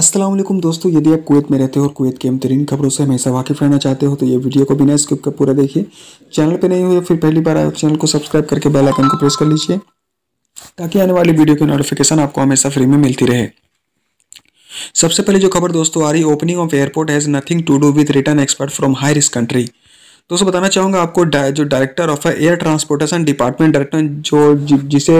असलम दोस्तों यदि आप कुवैत में रहते हो और कुवैत की तरीन खबरों से हमेशा वाकिफ रहना चाहते हो तो ये वीडियो को बिना स्किप के पूरा देखिए चैनल पे नहीं हो या फिर पहली बार आए चैनल को सब्सक्राइब करके बेल आइकन को प्रेस कर लीजिए ताकि आने वाली वीडियो की नोटिफिकेशन आपको हमेशा फ्री में मिलती रहे सबसे पहले जो खबर दोस्तों आ रही opening of airport has nothing to do with return expert from high risk country दोस्तों बताना चाहूँगा आपको जो director of air transportation department director जो जिसे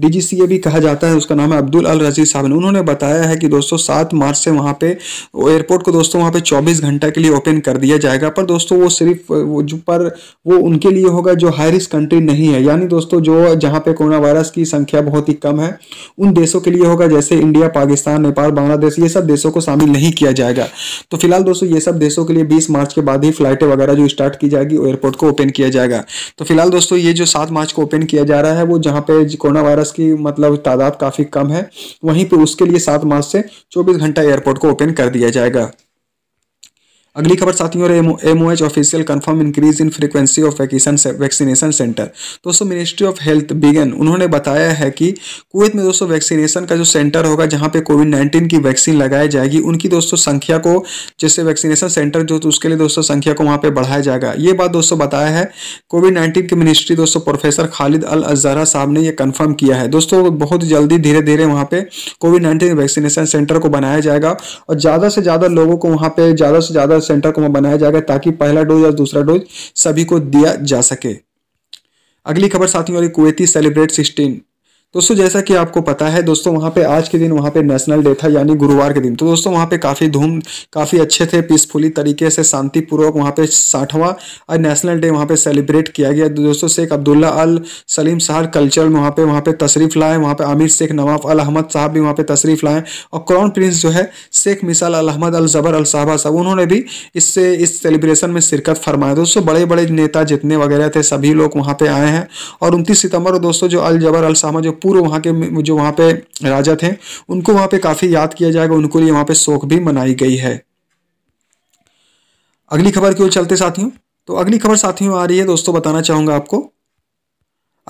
डीजीसीए भी कहा जाता है उसका नाम है अब्दुल अल रजीज साहब ने उन्होंने बताया है कि दोस्तों सात मार्च से वहाँ पे एयरपोर्ट को दोस्तों वहाँ पे चौबीस घंटा के लिए ओपन कर दिया जाएगा पर दोस्तों वो सिर्फ वो जो पर वो उनके लिए होगा जो हाई रिस्क कंट्री नहीं है यानी दोस्तों जो जहाँ पे कोरोना वायरस की संख्या बहुत ही कम है उन देशों के लिए होगा जैसे इंडिया पाकिस्तान नेपाल बांग्लादेश ये सब देशों को शामिल नहीं किया जाएगा तो फिलहाल दोस्तों ये सब देशों के लिए बीस मार्च के बाद ही फ्लाइटें वगैरह जो स्टार्ट स्टार्ट की जाएगी और एयरपोर्ट को ओपन किया जाएगा तो फिलहाल दोस्तों ये जो सात मार्च को ओपन किया जा रहा है वो जहाँ पे कोरोना वायरस की मतलब तादाद काफ़ी कम है वहीं पर उसके लिए सात मार्च से चौबीस घंटा एयरपोर्ट को ओपन कर दिया जाएगा अगली खबर साथियों M O H official confirm increase in frequency of vaccine vaccination centre दोस्तों मिनिस्ट्री ऑफ हेल्थ बिगन उन्होंने बताया है कि कुवैत में दोस्तों वैक्सीनेशन का जो सेंटर होगा जहां पे कोविड नाइन्टीन की वैक्सीन लगाई जाएगी उनकी दोस्तों संख्या को जैसे वैक्सीनेशन सेंटर जो तो उसके लिए दोस्तों संख्या को वहाँ पर बढ़ाया जाएगा ये बात दोस्तों बताया है कोविड नाइन्टीन की मिनिस्ट्री दोस्तों प्रोफेसर खालिद अल अजहरा साहब ने यह कन्फर्म किया है दोस्तों बहुत जल्दी धीरे धीरे वहाँ पर कोविड नाइन्टीन वैक्सीनेशन सेंटर को बनाया जाएगा और ज़्यादा से ज़्यादा लोगों को वहाँ पर ज़्यादा से ज़्यादा सेंटर को बनाया जाएगा ताकि पहला डोज और दूसरा डोज सभी को दिया जा सके अगली खबर साथियों कुवैती सेलिब्रेट सिक्सटीन दोस्तों जैसा कि आपको पता है दोस्तों वहाँ पे आज के दिन वहाँ पे नेशनल डे था यानी गुरुवार के दिन तो दोस्तों वहाँ पे काफ़ी धूम काफ़ी अच्छे थे पीसफुली तरीके से शांतिपूर्वक वहाँ पे साठवां और नेशनल डे वहाँ पे सेलिब्रेट किया गया तो दोस्तों शेख अब्दुल्ला अल सलीम साहब कल्चर वहाँ पे वहाँ पे तशरीफ़ लाए वहाँ पर आमिर शेख नवाफ़ अल अहमद साहब भी वहाँ पर तशरीफ़ लाएँ और क्रॉन प्रिंस जो है शेख मिसाल अल अहमद अल जबर अल साहबा साहब उन्होंने भी इससे इस सेलिब्रेशन में शिरकत फरमाया दोस्तों बड़े बड़े नेता जितने वगैरह थे सभी लोग वहाँ पर आए हैं और उनतीस सितंबर दोस्तों जो अल जबर अल साहबा जो पूर्व वहाँ के जो वहाँ पे राजा थे उनको वहाँ पे काफ़ी याद किया जाएगा उनको लिए वहाँ पे शोक भी मनाई गई है अगली खबर की ओर चलते साथियों तो अगली खबर साथियों आ रही है दोस्तों बताना चाहूंगा आपको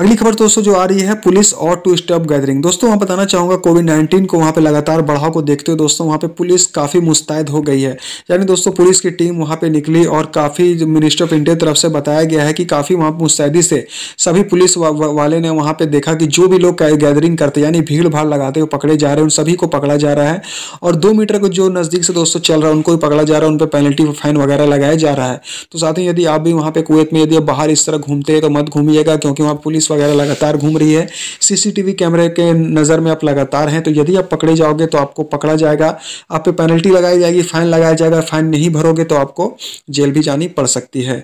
अगली खबर दोस्तों जो आ रही है पुलिस और टू स्टॉप गैदरिंग दोस्तों वहाँ बताना चाहूँगा कोविड नाइन्टीन को वहाँ पे लगातार बढ़ाव को देखते हुए दोस्तों वहाँ पे पुलिस काफ़ी मुस्तैद हो गई है यानी दोस्तों पुलिस की टीम वहाँ पे निकली और काफ़ी मिनिस्टर ऑफ इंडिया तरफ से बताया गया है कि काफ़ी वहाँ मुस्तैदी से सभी पुलिस वा, वा, वाले ने वहाँ पर देखा कि जो भी लोग गैदरिंग करते यानी भीड़ भाड़ लगाते हुए पकड़े जा रहे हैं उन सभी को पकड़ा जा रहा है और दो मीटर को जो नज़दीक से दोस्तों चल रहा है उनको भी पकड़ा जा रहा है उन पर पेनल्टी फाइन वगैरह लगाया जा रहा है तो साथ ही यदि आप भी वहाँ पर कुएत में यदि आप बाहर इस तरह घूमते हैं तो मत घूमिएगा क्योंकि वहाँ पुलिस पुलिस वगैरह लगातार घूम रही है सीसीटीवी कैमरे के नज़र में आप लगातार हैं तो यदि आप पकड़े जाओगे तो आपको पकड़ा जाएगा आप पे पेनल्टी लगाई जाएगी फाइन लगाया जाएगा फाइन नहीं भरोगे तो आपको जेल भी जानी पड़ सकती है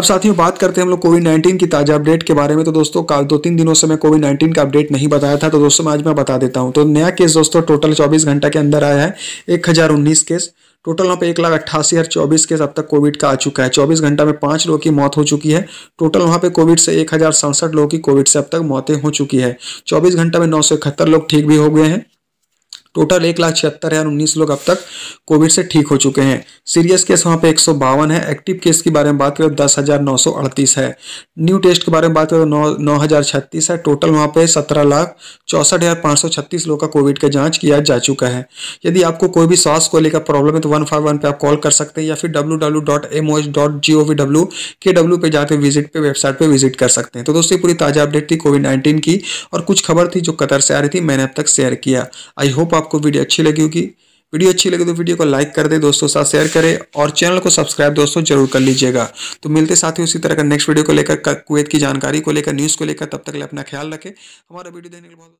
अब साथियों बात करते हैं हम लोग कोविड नाइन्टीन की ताज़ा अपडेट के बारे में तो दोस्तों का दो तीन दिनों से मैं कोविड नाइन्टीन का अपडेट नहीं बताया था तो दोस्तों मैं आज मैं बता देता हूं तो नया केस दोस्तों टोटल 24 घंटा के अंदर आया है एक हज़ार उन्नीस केस टोटल वहाँ पे एक लाख अट्ठासी हज़ार चौबीस केस अब तक कोविड का आ चुका है चौबीस घंटा में पाँच लोगों की मौत हो चुकी है टोटल वहाँ पे कोविड से एक हज़ार सड़सठ लोगों की कोविड से अब तक मौतें हो चुकी है चौबीस घंटा में नौ सौ इकहत्तर लोग ठीक भी हो गए हैं टोटल एक लाख छिहत्तर हजार उन्नीस लोग अब तक कोविड से ठीक हो चुके हैं सीरियस केस वहाँ पे एक सौ बावन है एक्टिव केस के बारे में बात करें तो दस हजार नौ सौ अड़तीस है न्यू टेस्ट के बारे में बात करें तो नौ नौ हजार छत्तीस है टोटल वहाँ पे सत्रह लाख चौसठ हजार पाँच सौ छत्तीस लोग का कोविड का जाँच किया जा चुका है यदि आपको कोई भी स्वास्थ्य को लेकर प्रॉब्लम है तो वन फाइव वन पे आप कॉल कर सकते हैं या फिर W W dot M O H dot G O V W के डब्ल्यू पे जाकर विजिट पे वेबसाइट पे विजिट कर सकते हैं तो दोस्तों पूरी ताज़ा अपडेट थी कोविड नाइन्टीन की और कुछ खबर थी जो कतर से आ रही थी मैंने अब तक शेयर किया आई होप आप आपको वीडियो अच्छी लगी होगी वीडियो अच्छी लगे तो वीडियो को लाइक कर दे दोस्तों साथ शेयर करें और चैनल को सब्सक्राइब दोस्तों जरूर कर लीजिएगा तो मिलते साथ ही उसी तरह का नेक्स्ट वीडियो को लेकर कुवैत की जानकारी को लेकर न्यूज़ को लेकर तब तक ले अपना ख्याल रखें हमारा वीडियो देखने के लिए बहुत